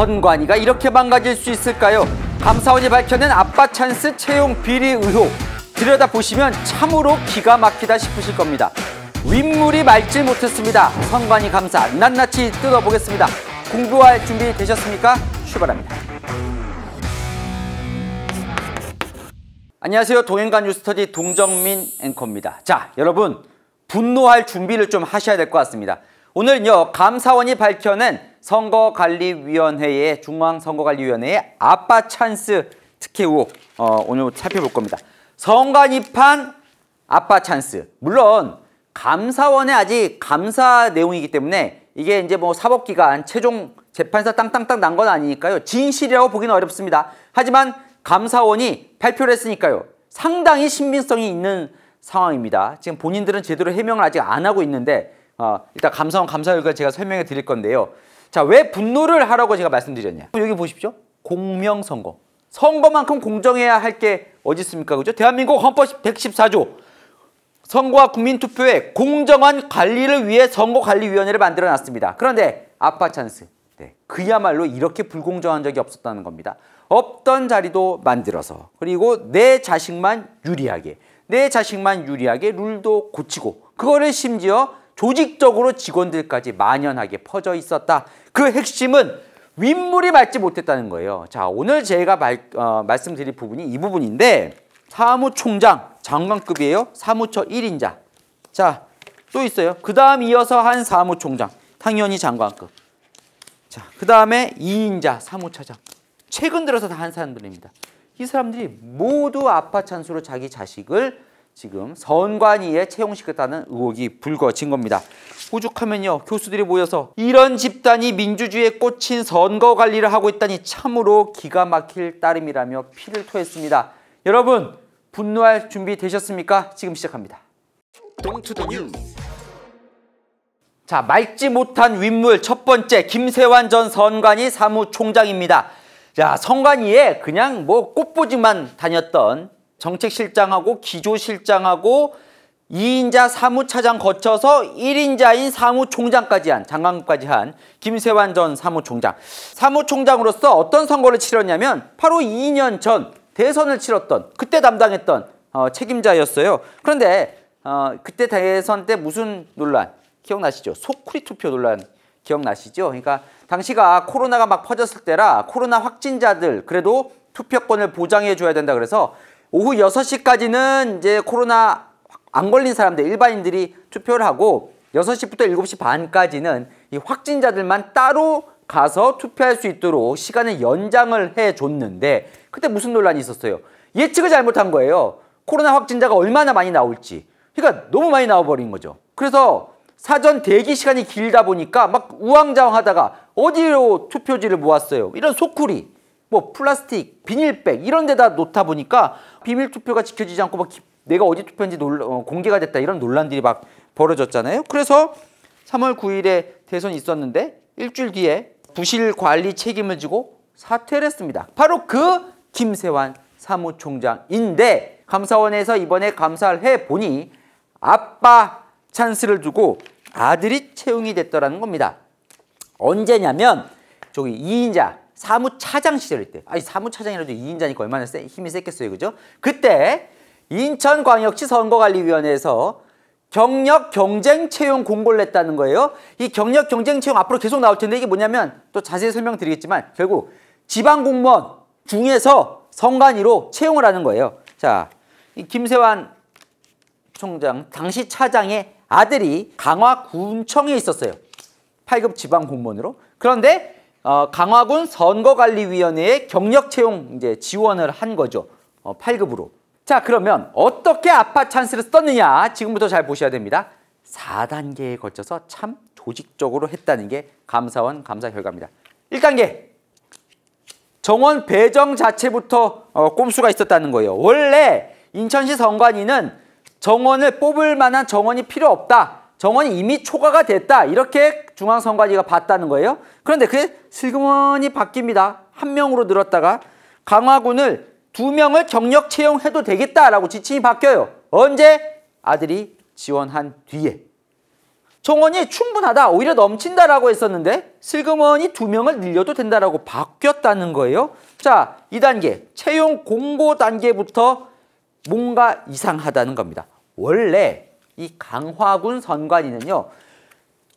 선관위가 이렇게 망가질 수 있을까요? 감사원이 밝혀낸 아빠 찬스 채용 비리 의혹 들여다보시면 참으로 기가 막히다 싶으실 겁니다. 윗물이 맑지 못했습니다. 선관위 감사 낱낱이 뜯어보겠습니다. 공부할 준비 되셨습니까? 출발합니다. 안녕하세요. 동행관 뉴스터디 동정민 앵커입니다. 자, 여러분 분노할 준비를 좀 하셔야 될 것 같습니다. 오늘요 감사원이 밝혀낸 선거관리위원회의 중앙선거관리위원회의 아빠 찬스 특혜 의혹 어, 오늘 살펴볼 겁니다. 선관위판 아빠 찬스 물론 감사원의 아직 감사 내용이기 때문에 이게 이제 뭐 사법기관 최종 재판사 땅땅땅 난 건 아니니까요. 진실이라고 보기는 어렵습니다. 하지만 감사원이 발표를 했으니까요. 상당히 신빙성이 있는 상황입니다. 지금 본인들은 제대로 해명을 아직 안 하고 있는데 아, 어, 일단 감사원 감사 결과 제가 설명해 드릴 건데요. 자, 왜 분노를 하라고 제가 말씀드렸냐. 여기 보십시오. 공명선거. 선거만큼 공정해야 할 게 어디 있습니까? 그죠? 대한민국 헌법 114조. 선거와 국민투표의 공정한 관리를 위해 선거관리위원회를 만들어 놨습니다. 그런데 아빠 찬스. 네. 그야말로 이렇게 불공정한 적이 없었다는 겁니다. 없던 자리도 만들어서 그리고 내 자식만 유리하게 내 자식만 유리하게 룰도 고치고 그거를 심지어 조직적으로 직원들까지 만연하게 퍼져 있었다. 그 핵심은 윗물이 맑지 못했다는 거예요. 자, 오늘 제가 말, 어, 말씀드릴 부분이 이 부분인데 사무총장, 장관급이에요. 사무처 1인자. 자, 또 있어요. 그 다음 이어서 한 사무총장, 당연히 장관급. 자, 그 다음에 2인자, 사무차장 최근 들어서 다 한 사람들입니다. 이 사람들이 모두 아파 찬스로 자기 자식을 지금 선관위에 채용시켰다는 의혹이 불거진 겁니다. 오죽하면요 교수들이 모여서 이런 집단이 민주주의에 꽂힌 선거 관리를 하고 있다니 참으로 기가 막힐 따름이라며 피를 토했습니다. 여러분 분노할 준비 되셨습니까? 지금 시작합니다. 자 맑지 못한 윗물 첫 번째 김세환 전 선관위 사무총장입니다. 자 선관위에 그냥 뭐 꽃보직만 다녔던 정책실장하고 기조실장하고 2인자 사무차장 거쳐서 1인자인 사무총장까지 한 장관까지 한 김세환 전 사무총장 사무총장으로서 어떤 선거를 치렀냐면 바로 2년 전 대선을 치렀던 그때 담당했던 어, 책임자였어요 그런데 어, 그때 대선 때 무슨 논란 기억나시죠? 소쿠리 투표 논란 기억나시죠? 그러니까 당시가 코로나가 막 퍼졌을 때라 코로나 확진자들 그래도 투표권을 보장해 줘야 된다 그래서 오후 6시까지는 이제 코로나 안 걸린 사람들, 일반인들이 투표를 하고 6시부터 7시 반까지는 이 확진자들만 따로 가서 투표할 수 있도록 시간을 연장을 해줬는데 그때 무슨 논란이 있었어요? 예측을 잘못한 거예요. 코로나 확진자가 얼마나 많이 나올지. 그러니까 너무 많이 나와버린 거죠. 그래서 사전 대기 시간이 길다 보니까 막 우왕좌왕하다가 어디로 투표지를 모았어요. 이런 소쿠리. 뭐 플라스틱, 비닐백 이런 데다 놓다 보니까 비밀 투표가 지켜지지 않고 막 내가 어디 투표인지 놀, 어, 공개가 됐다 이런 논란들이 막 벌어졌잖아요. 그래서 3월 9일에 대선이 있었는데 일주일 뒤에 부실 관리 책임을 지고 사퇴를 했습니다. 바로 그 김세환 사무총장인데 감사원에서 이번에 감사를 해보니 아빠 찬스를 두고 아들이 채용이 됐더라는 겁니다. 언제냐면 저기 이인자 사무차장 시절일 때 아니 사무차장이라도 이인자니까 얼마나 세, 힘이 셌겠어요 그죠? 그때 인천광역시 선거관리위원회에서 경력 경쟁 채용 공고를 냈다는 거예요. 이 경력 경쟁 채용 앞으로 계속 나올 텐데 이게 뭐냐면 또 자세히 설명드리겠지만 결국 지방 공무원 중에서 선관위로 채용을 하는 거예요. 자, 이 김세환 총장 당시 차장의 아들이 강화군청에 있었어요. 8급 지방 공무원으로. 그런데 어, 강화군 선거관리위원회의 경력 채용 이제 지원을 한 거죠. 어, 8급으로. 자 그러면 어떻게 아파 찬스를 썼느냐 지금부터 잘 보셔야 됩니다. 4단계에 걸쳐서 참 조직적으로 했다는 게 감사원 감사 결과입니다. 1단계 정원 배정 자체부터 어, 꼼수가 있었다는 거예요. 원래 인천시 선관위는 정원을 뽑을 만한 정원이 필요 없다. 정원이 이미 초과가 됐다. 이렇게 중앙선관위가 봤다는 거예요. 그런데 그게 슬그머니 바뀝니다. 한 명으로 늘었다가 강화군을 두 명을 경력 채용해도 되겠다라고 지침이 바뀌어요. 언제? 아들이 지원한 뒤에. 정원이 충분하다. 오히려 넘친다라고 했었는데 슬그머니 두 명을 늘려도 된다라고 바뀌었다는 거예요. 자, 이단계 채용 공고 단계부터 뭔가 이상하다는 겁니다. 원래 이 강화군 선관위는요.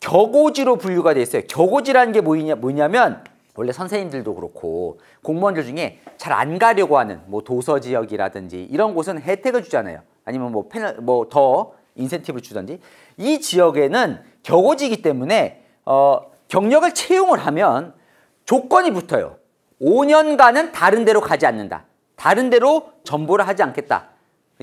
격오지로 분류가 돼 있어요. 격오지라는 게 뭐냐, 뭐냐면 원래 선생님들도 그렇고 공무원들 중에 잘 안 가려고 하는 뭐 도서 지역이라든지 이런 곳은 혜택을 주잖아요. 아니면 뭐 패널 뭐 더 인센티브를 주든지 이 지역에는 격오지기 이 때문에 어 경력을 채용을 하면 조건이 붙어요. 5년간은 다른 데로 가지 않는다. 다른 데로 전보를 하지 않겠다.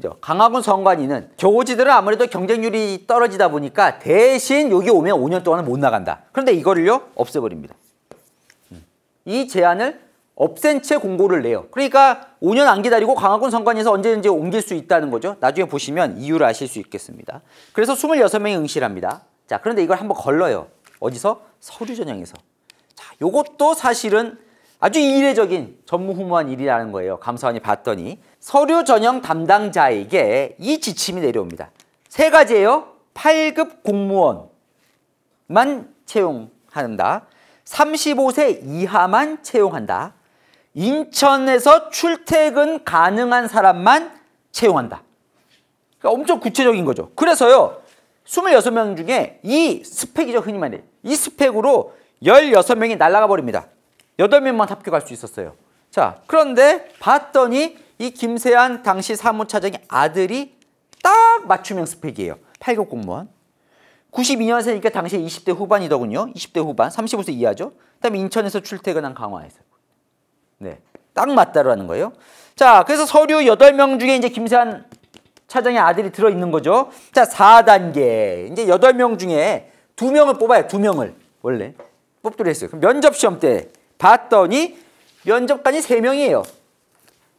그죠? 강화군 선관위는 교호지들은 아무래도 경쟁률이 떨어지다 보니까 대신 여기 오면 5년 동안은 못 나간다. 그런데 이거를요 없애버립니다. 음. 이 제안을 없앤 채 공고를 내요. 그러니까 5년 안 기다리고 강화군 선관위에서 언제든지 옮길 수 있다는 거죠. 나중에 보시면 이유를 아실 수 있겠습니다. 그래서 26명이 응시합니다. 자, 그런데 이걸 한번 걸러요. 어디서? 서류 전형에서. 자, 요것도 사실은 아주 이례적인 전무후무한 일이라는 거예요. 감사원이 봤더니 서류 전형 담당자에게 이 지침이 내려옵니다. 세 가지예요. 8급 공무원만 채용한다. 35세 이하만 채용한다. 인천에서 출퇴근 가능한 사람만 채용한다. 그러니까 엄청 구체적인 거죠. 그래서요. 26명 중에 이 스펙이죠. 흔히 말해. 이 스펙으로 16명이 날아가 버립니다. 여덟 명만 합격할 수 있었어요. 자, 그런데 봤더니 이 김세한 당시 사무차장의 아들이 딱 맞춤형 스펙이에요. 8급 공무원. 92년생이니까 당시에 20대 후반이더군요. 20대 후반, 35세 이하죠. 그다음에 인천에서 출퇴근한 강화에서. 네. 딱 맞다라는 거예요. 자, 그래서 서류 8명 중에 이제 김세한 차장의 아들이 들어 있는 거죠. 자, 4단계. 이제 8명 중에 2명을 뽑아요. 2명을. 원래 뽑도록 했어요. 그럼 면접 시험 때 봤더니 면접관이 세명이에요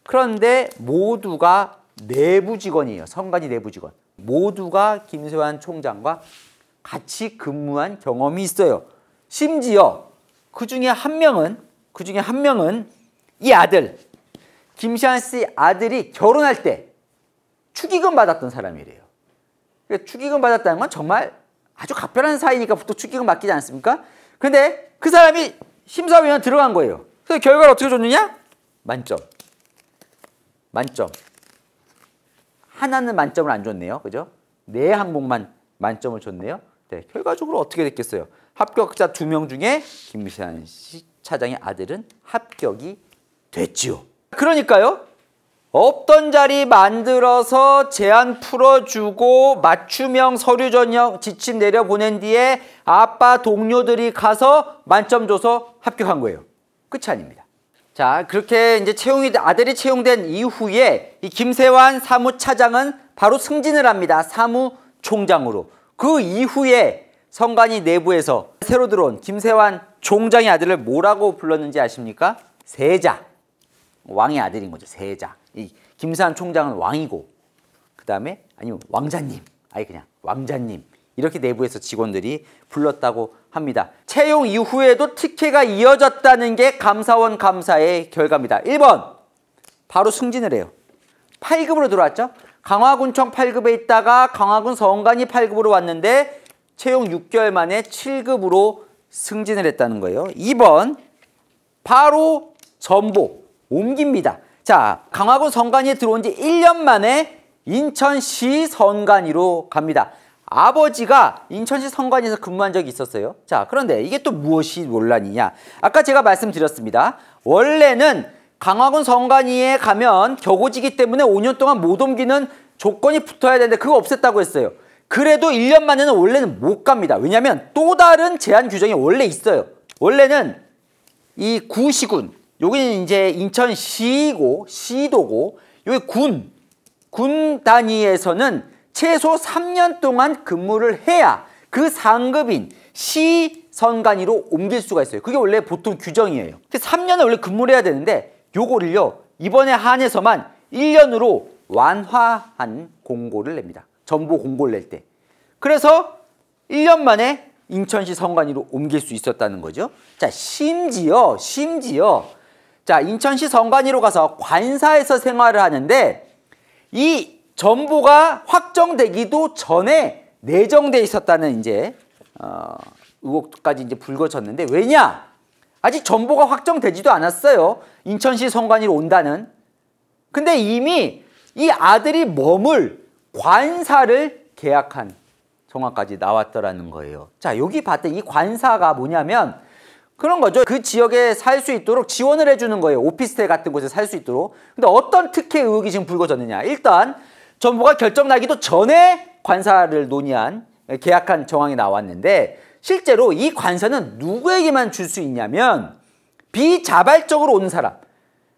그런데 모두가 내부 직원이에요. 선관위 내부 직원. 모두가 김세환 총장과 같이 근무한 경험이 있어요. 심지어 그 중에 한 명은 그 중에 한 명은 이 아들 김시환 씨 아들이 결혼할 때 축의금 받았던 사람이래요. 그러니까 축의금 받았다는 건 정말 아주 각별한 사이니까 보통 축의금 맡기지 않습니까? 근데 그 사람이 심사위원 들어간 거예요. 그래서 결과를 어떻게 줬느냐? 만점. 만점. 하나는 만점을 안 줬네요. 그죠? 네 항목만 만점을 줬네요. 네, 결과적으로 어떻게 됐겠어요? 합격자 두 명 중에 김미산 씨 차장의 아들은 합격이 됐지요. 그러니까요. 없던 자리 만들어서 제안 풀어주고 맞춤형 서류 전형 지침 내려보낸 뒤에 아빠 동료들이 가서 만점 줘서 합격한 거예요. 끝이 아닙니다. 자 그렇게 이제 채용이 아들이 채용된 이후에 이 김세환 사무차장은 바로 승진을 합니다. 사무총장으로 그 이후에 성관이 내부에서 새로 들어온 김세환 총장의 아들을 뭐라고 불렀는지 아십니까? 세자 왕의 아들인 거죠 세자 이김산 총장은 왕이고 그 다음에 아니면 왕자님 아예 그냥 왕자님 이렇게 내부에서 직원들이 불렀다고 합니다. 채용 이후에도 특혜가 이어졌다는 게 감사원 감사의 결과입니다. 1번 바로 승진을 해요. 8급으로 들어왔죠. 강화군청 8급에 있다가 강화군 서원관이 8급으로 왔는데 채용 6개월 만에 7급으로 승진을 했다는 거예요. 2번 바로 전보 옮깁니다. 자, 강화군 선관위에 들어온 지 1년 만에 인천시 선관위로 갑니다. 아버지가 인천시 선관위에서 근무한 적이 있었어요. 자, 그런데 이게 또 무엇이 논란이냐. 아까 제가 말씀드렸습니다. 원래는 강화군 선관위에 가면 격오지기 때문에 5년 동안 못 옮기는 조건이 붙어야 되는데 그거 없앴다고 했어요. 그래도 1년 만에는 원래는 못 갑니다. 왜냐하면 또 다른 제한 규정이 원래 있어요. 원래는 이 구시군, 여기는 이제 인천시고 이 시도고 여기 군, 군 단위에서는 최소 3년 동안 근무를 해야 그 상급인 시 선관위로 옮길 수가 있어요. 그게 원래 보통 규정이에요. 3년을 원래 근무를 해야 되는데 요거를요. 이번에 한해서만 1년으로 완화한 공고를 냅니다. 전부 공고를 낼 때. 그래서 1년 만에 인천시 선관위로 옮길 수 있었다는 거죠. 자, 심지어 심지어 자, 인천시 선관위로 가서 관사에서 생활을 하는데 이 전보가 확정되기도 전에 내정돼 있었다는 이제 어, 의혹까지 이제 불거졌는데 왜냐? 아직 전보가 확정되지도 않았어요. 인천시 선관위로 온다는. 근데 이미 이 아들이 머물 관사를 계약한 정황까지 나왔더라는 거예요. 자, 여기 봤더니 이 관사가 뭐냐면 그런 거죠. 그 지역에 살 수 있도록 지원을 해주는 거예요. 오피스텔 같은 곳에 살 수 있도록. 근데 어떤 특혜 의혹이 지금 불거졌느냐. 일단 정부가 결정 나기도 전에 관사를 논의한 예, 계약한 정황이 나왔는데 실제로 이 관사는 누구에게만 줄 수 있냐면 비자발적으로 오는 사람.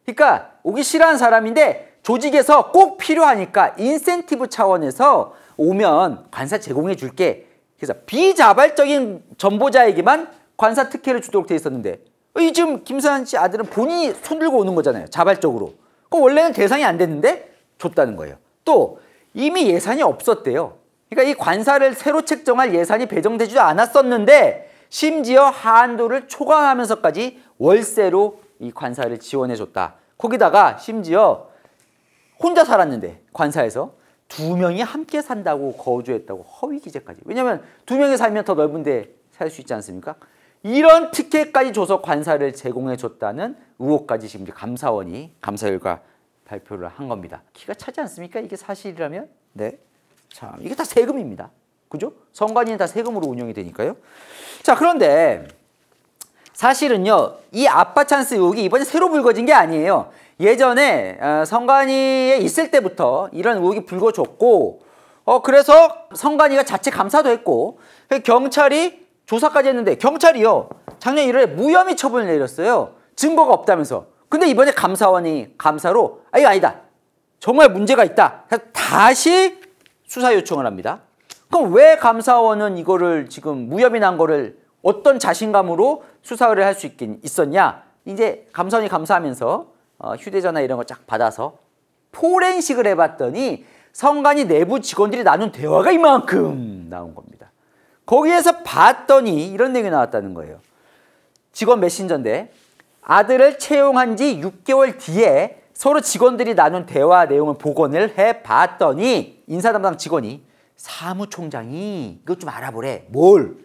그러니까 오기 싫어하는 사람인데 조직에서 꼭 필요하니까 인센티브 차원에서 오면 관사 제공해 줄게. 그래서 비자발적인 전보자에게만 관사 특혜를 주도록 돼 있었는데 이 지금 김사한 씨 아들은 본인이 손들고 오는 거잖아요. 자발적으로. 그 원래는 대상이 안 됐는데 줬다는 거예요. 또 이미 예산이 없었대요. 그러니까 이 관사를 새로 책정할 예산이 배정되지 않았었는데 심지어 하한도를 초과하면서까지 월세로 이 관사를 지원해줬다. 거기다가 심지어 혼자 살았는데 관사에서 두 명이 함께 산다고 거주했다고 허위 기재까지. 왜냐하면 두 명이 살면 더 넓은데 살 수 있지 않습니까? 이런 특혜까지 줘서 관사를 제공해 줬다는 의혹까지 지금 감사원이 감사 결과 발표를 한 겁니다. 기가 차지 않습니까? 이게 사실이라면? 네. 자, 이게 다 세금입니다. 그죠? 선관위는 다 세금으로 운영이 되니까요. 자, 그런데 사실은요, 이 아빠 찬스 의혹이 이번에 새로 불거진 게 아니에요. 예전에 어, 선관위에 있을 때부터 이런 의혹이 불거졌고, 어, 그래서 선관위가 자체 감사도 했고, 경찰이 조사까지 했는데 경찰이요. 작년 1월에 무혐의 처분을 내렸어요. 증거가 없다면서. 근데 이번에 감사원이 감사로 아 이거 아니다. 정말 문제가 있다. 다시 수사 요청을 합니다. 그럼 왜 감사원은 이거를 지금 무혐의 난 거를 어떤 자신감으로 수사를 할 수 있긴 있었냐? 이제 감사원이 감사하면서 어, 휴대전화 이런 거 쫙 받아서 포렌식을 해봤더니 성관이 내부 직원들이 나눈 대화가 이만큼 나온 겁니다. 거기에서 봤더니 이런 내용이 나왔다는 거예요. 직원 메신저인데 아들을 채용한 지 6개월 뒤에 서로 직원들이 나눈 대화 내용을 복원을 해봤더니 인사 담당 직원이 사무총장이 이것 좀 알아보래. 뭘?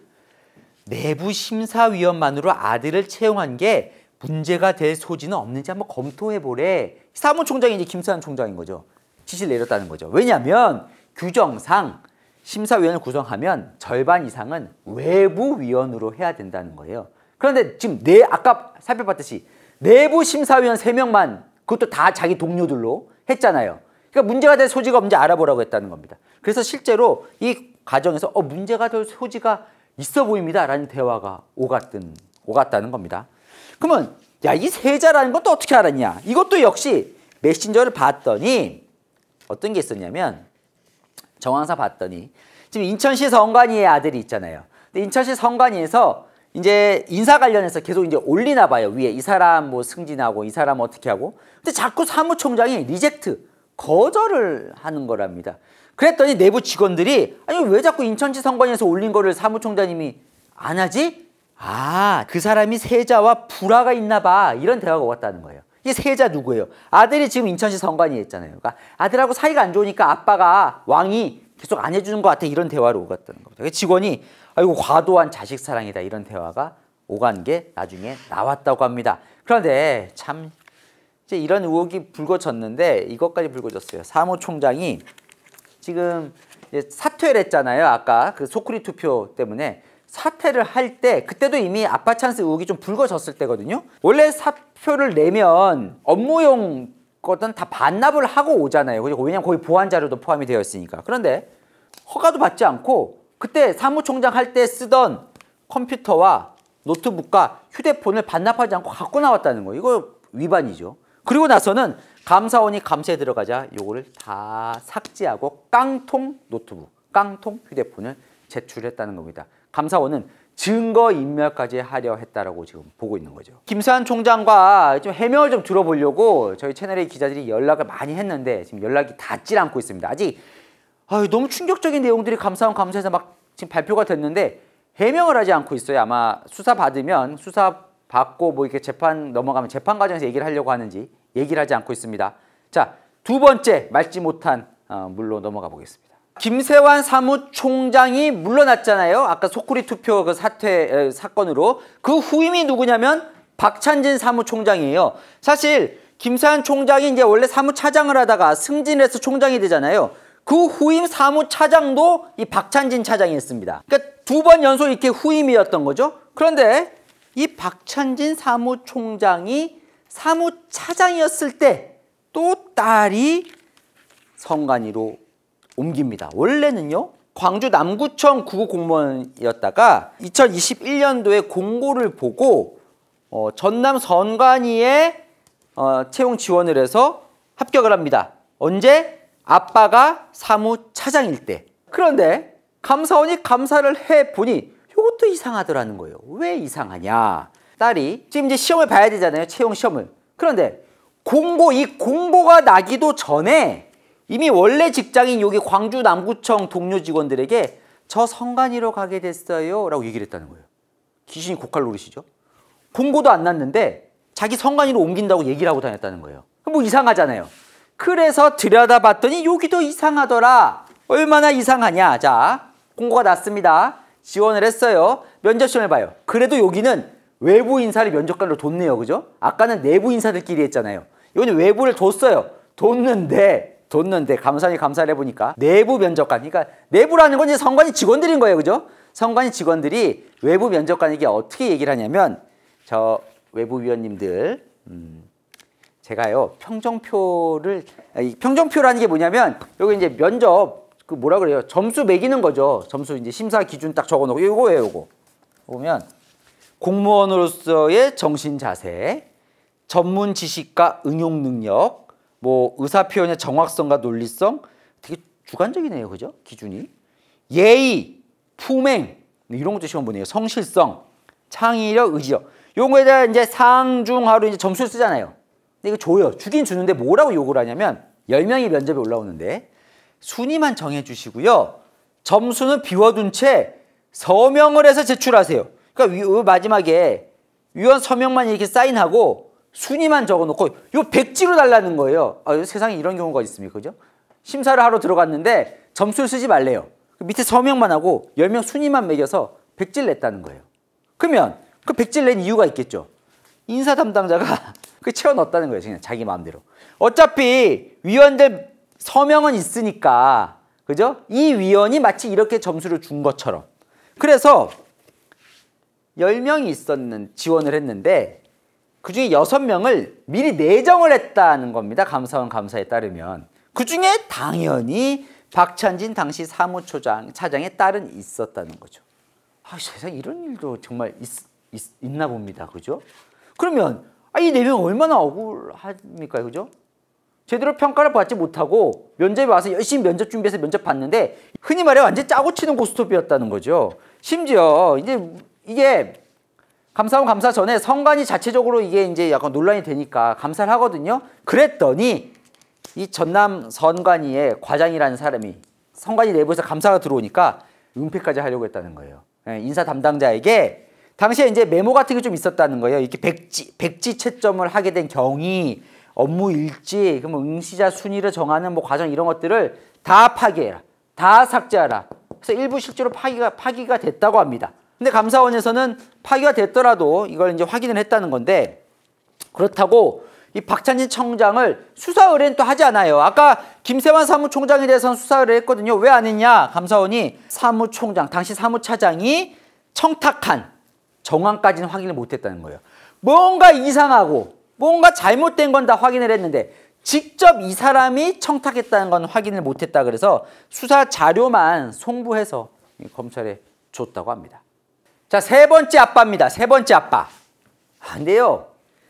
내부 심사위원만으로 아들을 채용한 게 문제가 될 소지는 없는지 한번 검토해보래. 사무총장이 이제 김수환 총장인 거죠. 지시를 내렸다는 거죠. 왜냐하면 규정상 심사위원을 구성하면 절반 이상은 외부 위원으로 해야 된다는 거예요. 그런데 지금 네 아까 살펴봤듯이 내부 심사위원 세명만 그것도 다 자기 동료들로 했잖아요. 그러니까 문제가 될 소지가 없는지 알아보라고 했다는 겁니다. 그래서 실제로 이 과정에서 어, 문제가 될 소지가 있어 보입니다라는 대화가 오갔던 오갔다는 겁니다. 그러면 야 이 세자라는 것도 어떻게 알았냐? 이것도 역시 메신저를 봤더니 어떤 게 있었냐면 정황사 봤더니 지금 인천시 선관위의 아들이 있잖아요. 근데 인천시 선관위에서 이제 인사 관련해서 계속 이제 올리나 봐요. 위에 이 사람 뭐 승진하고 이 사람 어떻게 하고. 근데 자꾸 사무총장이 리젝트 거절을 하는 거랍니다. 그랬더니 내부 직원들이 아니 왜 자꾸 인천시 선관위에서 올린 거를 사무총장님이 안 하지? 아, 그 사람이 세자와 불화가 있나 봐. 이런 대화가 왔다는 거예요. 이 세자 누구예요? 아들이 지금 인천시 선관위였잖아요. 그러니까 아들하고 사이가 안 좋으니까 아빠가 왕이 계속 안 해주는 것 같아 이런 대화로 오갔다는 겁니다. 그러니까 직원이 아이고 과도한 자식 사랑이다 이런 대화가 오간 게 나중에 나왔다고 합니다. 그런데 참 이제 이런 의혹이 불거졌는데 이것까지 불거졌어요. 사무총장이 지금 사퇴를 했잖아요. 아까 그 소쿠리 투표 때문에 사퇴를 할 때 그때도 이미 아빠 찬스 의혹이 좀 불거졌을 때거든요. 원래 사표를 내면 업무용 거든 다 반납을 하고 오잖아요. 그리고 왜냐면 거기 보완 자료도 포함이 되어 있으니까. 그런데 허가도 받지 않고 그때 사무총장 할 때 쓰던 컴퓨터와 노트북과 휴대폰을 반납하지 않고 갖고 나왔다는 거. 이거 위반이죠. 그리고 나서는 감사원이 감사에 들어가자 요거를 다 삭제하고 깡통 노트북, 깡통 휴대폰을 제출했다는 겁니다. 감사원은 증거인멸까지 하려 했다라고 지금 보고 있는 거죠. 김수환 총장과 좀 해명을 좀 들어보려고 저희 채널의 기자들이 연락을 많이 했는데 지금 연락이 닿질 않고 있습니다. 아직 아유, 너무 충격적인 내용들이 감사원 감사에서 막 지금 발표가 됐는데 해명을 하지 않고 있어요. 아마 수사 받으면 수사 받고 뭐 이렇게 재판 넘어가면 재판 과정에서 얘기를 하려고 하는지 얘기를 하지 않고 있습니다. 자, 두 번째 말지 못한 어, 물로 넘어가 보겠습니다. 김세환 사무총장이 물러났잖아요. 아까 소쿠리 투표 그 사퇴 사건으로 그 후임이 누구냐면 박찬진 사무총장이에요. 사실 김세환 총장이 이제 원래 사무차장을 하다가 승진해서 총장이 되잖아요. 그 후임 사무차장도 이 박찬진 차장이 었습니다 그러니까 두 번 연속 이렇게 후임이었던 거죠. 그런데 이 박찬진 사무총장이 사무차장이었을 때 또 딸이 성관위로 옮깁니다. 원래는요. 광주 남구청 구구 공무원이었다가 2021년도에 공고를 보고 어, 전남 선관위에 어, 채용 지원을 해서 합격을 합니다. 언제? 아빠가 사무차장일 때. 그런데 감사원이 감사를 해보니 이것도 이상하더라는 거예요. 왜 이상하냐. 딸이 지금 이제 시험을 봐야 되잖아요. 채용 시험을. 그런데 공고, 이 공고가 나기도 전에 이미 원래 직장인 여기 광주 남구청 동료 직원들에게 저 성관이로 가게 됐어요 라고 얘기를 했다는 거예요. 귀신이 고칼 노릇이죠. 공고도 안 났는데 자기 성관이로 옮긴다고 얘기를 하고 다녔다는 거예요. 뭐 이상하잖아요. 그래서 들여다봤더니 여기도 이상하더라. 얼마나 이상하냐. 자, 공고가 났습니다. 지원을 했어요. 면접 시험을 봐요. 그래도 여기는 외부 인사를 면접관으로 뒀네요. 그죠? 아까는 내부 인사들끼리 했잖아요. 이거는 외부를 뒀어요. 뒀는데 뒀는데 감사원이 감사를 해보니까 내부 면접관 그러니까 내부라는 건 이제 선관위 직원들인 거예요 그죠 선관위 직원들이 외부 면접관에게 어떻게 얘기를 하냐면 저 외부 위원님들 음, 제가요 평정표를 아니, 평정표라는 게 뭐냐면 여기 이제 면접 그 뭐라 그래요 점수 매기는 거죠 점수 이제 심사 기준 딱 적어놓고 요거예요 요거 보면 공무원으로서의 정신 자세 전문 지식과 응용 능력 뭐 의사 표현의 정확성과 논리성 되게 주관적이네요. 그죠? 기준이. 예의, 품행 뭐 이런 것도 시험 보네요. 성실성, 창의력, 의지력. 요거에 대한 이제 상중하로 이제 점수를 쓰잖아요. 근데 이거 줘요. 주긴 주는데 뭐라고 요구를 하냐면 열명이 면접에 올라오는데 순위만 정해 주시고요. 점수는 비워둔 채 서명을 해서 제출하세요. 그러니까 어, 마지막에 위원 서명만 이렇게 사인하고 순위만 적어놓고 요 백지로 달라는 거예요. 아, 세상에 이런 경우가 있습니까? 그죠? 심사를 하러 들어갔는데 점수를 쓰지 말래요. 그 밑에 서명만 하고 10명 순위만 매겨서 백지를 냈다는 거예요. 그러면 그 백지를 낸 이유가 있겠죠. 인사 담당자가 그 채워 넣었다는 거예요. 그냥 자기 마음대로. 어차피 위원들 서명은 있으니까 그죠? 이 위원이 마치 이렇게 점수를 준 것처럼. 그래서 10명이 있었는 지원을 했는데 그 중에 여섯 명을 미리 내정을 했다는 겁니다. 감사원 감사에 따르면. 그 중에 당연히 박찬진 당시 사무처장 차장의 딸은 있었다는 거죠. 아, 세상 에 이런 일도 정말 있, 있, 있나 봅니다. 그죠? 그러면 아, 이네 명 얼마나 억울합니까? 그죠? 제대로 평가를 받지 못하고 면접에 와서 열심히 면접 준비해서 면접 봤는데 흔히 말해 완전 짜고 치는 고스톱이었다는 거죠. 심지어 이제 이게 감사원 감사 전에 선관위 자체적으로 이게 이제 약간 논란이 되니까 감사를 하거든요. 그랬더니 이 전남 선관위의 과장이라는 사람이 선관위 내부에서 감사가 들어오니까 은폐까지 하려고 했다는 거예요. 예, 인사 담당자에게 당시에 이제 메모 같은 게 좀 있었다는 거예요. 이렇게 백지, 백지 채점을 하게 된 경위, 업무 일지, 그럼 응시자 순위를 정하는 뭐 과정 이런 것들을 다 파기해라. 다 삭제하라. 그래서 일부 실제로 파기가, 파기가 됐다고 합니다. 근데 감사원에서는 파기가 됐더라도 이걸 이제 확인을 했다는 건데 그렇다고 이 박찬진 청장을 수사 의뢰는 또 하지 않아요. 아까 김세환 사무총장에 대해서는 수사 의뢰 했거든요. 왜 안 했냐? 감사원이 사무총장, 당시 사무차장이 청탁한 정황까지는 확인을 못 했다는 거예요. 뭔가 이상하고 뭔가 잘못된 건 다 확인을 했는데 직접 이 사람이 청탁했다는 건 확인을 못 했다 그래서 수사 자료만 송부해서 검찰에 줬다고 합니다. 자, 세 번째 아빠입니다. 세 번째 아빠. 아, 근데요.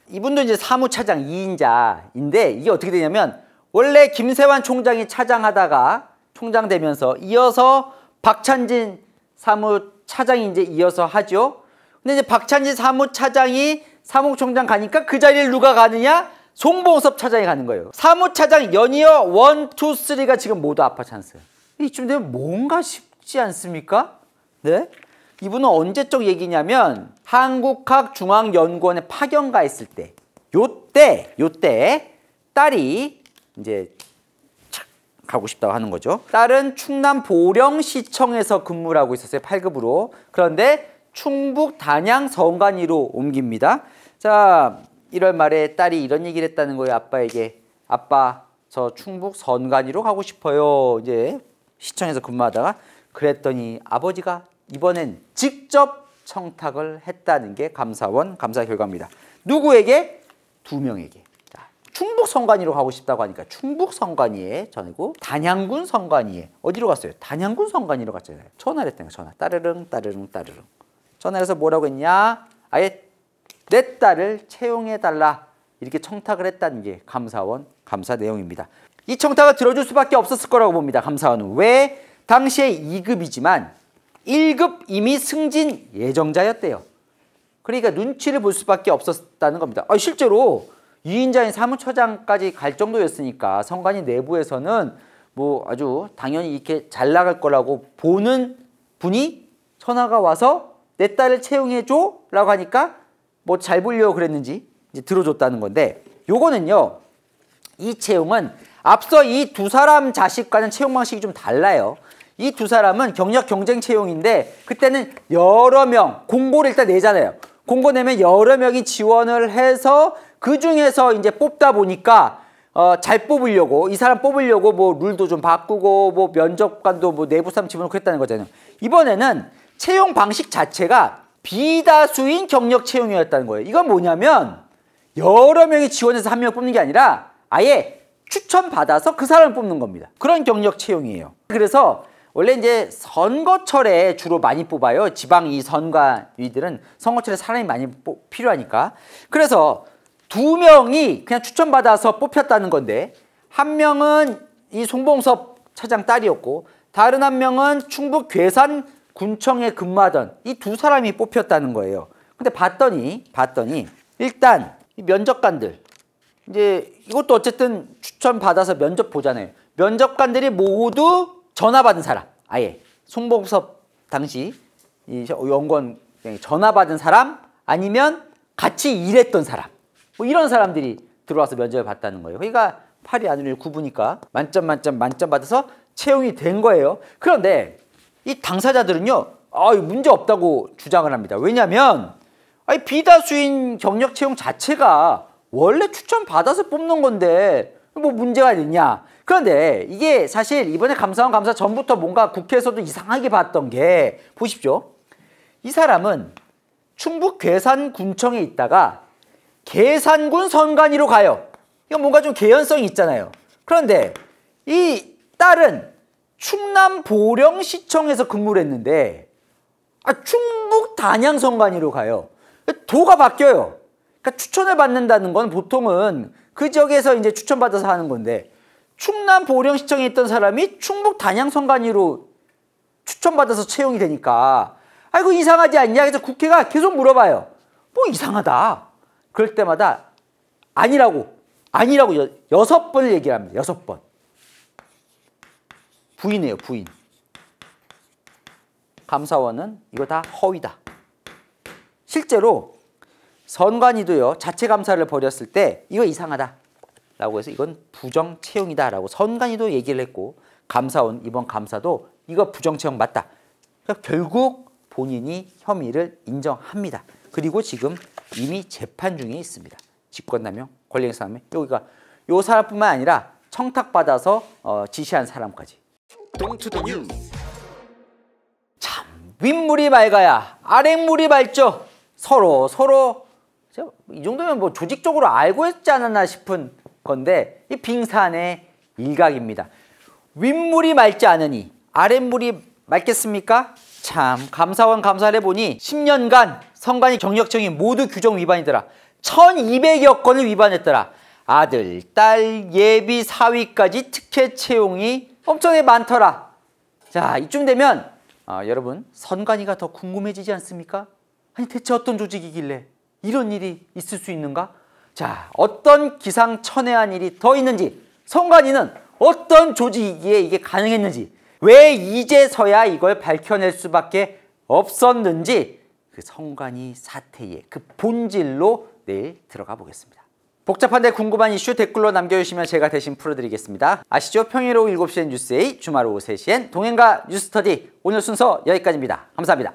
이분도 이제 사무차장 2인자인데 이게 어떻게 되냐면 원래 김세환 총장이 차장하다가 총장 되면서 이어서 박찬진 사무차장이 이제 이어서 하죠. 근데 이제 박찬진 사무차장이 사무총장 가니까 그 자리를 누가 가느냐? 송봉섭 차장이 가는 거예요. 사무차장 연이어 1, 2, 3가 지금 모두 아파 찬스. 이쯤 되면 뭔가 쉽지 않습니까? 네? 이분은 언제적 얘기냐면 한국학중앙연구원에 파견 가 있을 때 요때 요때 딸이 이제 가고 싶다고 하는 거죠. 딸은 충남 보령시청에서 근무를 하고 있었어요. 8급으로. 그런데 충북 단양 선관위로 옮깁니다. 자, 1월 말에 딸이 이런 얘기를 했다는 거예요. 아빠에게. 아빠, 저 충북 선관위로 가고 싶어요. 이제 시청에서 근무하다가 그랬더니 아버지가 이번엔 직접 청탁을 했다는 게 감사원 감사 결과입니다. 누구에게? 두 명에게. 자, 충북 선관위로 가고 싶다고 하니까 충북 선관위에 전이고 단양군 선관위에 어디로 갔어요? 단양군 선관위로 갔잖아요. 전화를 했다는 거 전화. 따르릉 따르릉 따르릉. 전화해서 뭐라고 했냐? 아예 내 딸을 채용해달라 이렇게 청탁을 했다는 게 감사원 감사 내용입니다. 이 청탁을 들어줄 수밖에 없었을 거라고 봅니다. 감사원은 왜? 당시에 2급이지만 1급 이미 승진 예정자였대요. 그러니까 눈치를 볼 수밖에 없었다는 겁니다. 아, 실제로 유인자인 사무처장까지 갈 정도였으니까 선관위 내부에서는 뭐 아주 당연히 이렇게 잘 나갈 거라고 보는 분이 전화가 와서 내 딸을 채용해줘 라고 하니까 뭐잘 보려고 그랬는지 이제 들어줬다는 건데 요거는요 이 채용은 앞서 이 두 사람 자식과는 채용 방식이 좀 달라요 이두 사람은 경력 경쟁 채용인데 그때는 여러 명 공고를 일단 내잖아요. 공고 내면 여러 명이 지원을 해서 그 중에서 이제 뽑다 보니까 어, 잘 뽑으려고 이 사람 뽑으려고 뭐 룰도 좀 바꾸고 뭐 면접관도 뭐 내부 사람 집어넣고 했다는 거잖아요. 이번에는 채용 방식 자체가 비다수인 경력 채용이었다는 거예요. 이건 뭐냐면 여러 명이 지원해서 한 명 뽑는 게 아니라 아예 추천받아서 그 사람을 뽑는 겁니다. 그런 경력 채용이에요. 그래서 원래 이제 선거철에 주로 많이 뽑아요. 지방 이 선관위들은 선거철에 사람이 많이 뽑, 필요하니까. 그래서 두 명이 그냥 추천받아서 뽑혔다는 건데 한 명은 이 송봉섭 차장 딸이었고 다른 한 명은 충북 괴산 군청에 근무하던 이 두 사람이 뽑혔다는 거예요. 근데 봤더니 봤더니 일단 이 면접관들 이제 이것도 어쨌든 추천 받아서 면접 보잖아요. 면접관들이 모두 전화 받은 사람 아예 송복섭 당시 이 연구원 예, 전화 받은 사람 아니면 같이 일했던 사람 뭐 이런 사람들이 들어와서 면접을 봤다는 거예요. 그러니까 팔이 아니라 9부니까 만점 만점 만점 받아서 채용이 된 거예요. 그런데 이 당사자들은요. 아, 문제 없다고 주장을 합니다. 왜냐면 아 비다수인 경력 채용 자체가 원래 추천 받아서 뽑는 건데 뭐 문제가 있냐 그런데 이게 사실 이번에 감사원 감사 전부터 뭔가 국회에서도 이상하게 봤던 게 보십시오. 이 사람은 충북 괴산군청에 있다가 괴산군 선관위로 가요. 이건 뭔가 좀 개연성이 있잖아요. 그런데 이 딸은 충남 보령시청에서 근무를 했는데 아, 충북 단양 선관위로 가요. 도가 바뀌어요. 그러니까 추천을 받는다는 건 보통은 그 지역에서 이제 추천받아서 하는 건데 충남 보령시청에 있던 사람이 충북 단양선관위로 추천받아서 채용이 되니까 아이고 이상하지 않냐 그래서 국회가 계속 물어봐요 뭐 이상하다 그럴 때마다 아니라고 아니라고 여, 여섯 번을 얘기합니다 여섯 번부인이요 부인 감사원은 이거 다 허위다 실제로 선관위도요 자체 감사를 벌였을 때 이거 이상하다 라고 해서 이건 부정 채용이다 라고 선관위도 얘기를 했고 감사원 이번 감사도 이거 부정 채용 맞다. 그러니까 결국 본인이 혐의를 인정합니다. 그리고 지금 이미 재판 중에 있습니다. 직권남용, 권리행사하면 여기가 요 사람뿐만 아니라 청탁받아서 어, 지시한 사람까지. 참 윗물이 맑아야 아랫물이 맑죠. 서로 서로 이 정도면 뭐 조직적으로 알고 있지 않았나 싶은 건데 이 빙산의 일각입니다. 윗물이 맑지 않으니 아랫물이 맑겠습니까? 참 감사원 감사를 해보니 10년간 선관위 경력청이 모두 규정 위반이더라. 1200여 건을 위반했더라. 아들, 딸, 예비, 사위까지 특혜 채용이 엄청나게 많더라. 자 이쯤 되면 아, 여러분 선관위가 더 궁금해지지 않습니까? 아니 대체 어떤 조직이길래 이런 일이 있을 수 있는가? 자, 어떤 기상천외한 일이 더 있는지, 성관이는 어떤 조직이기에 이게 가능했는지, 왜 이제서야 이걸 밝혀낼 수밖에 없었는지, 그 성관이 사태의 그 본질로 내일 들어가 보겠습니다. 복잡한데 궁금한 이슈 댓글로 남겨주시면 제가 대신 풀어드리겠습니다. 아시죠? 평일오후 7시엔 뉴스에 이 주말 오후 3시엔 동행과 뉴스터디 오늘 순서 여기까지입니다. 감사합니다.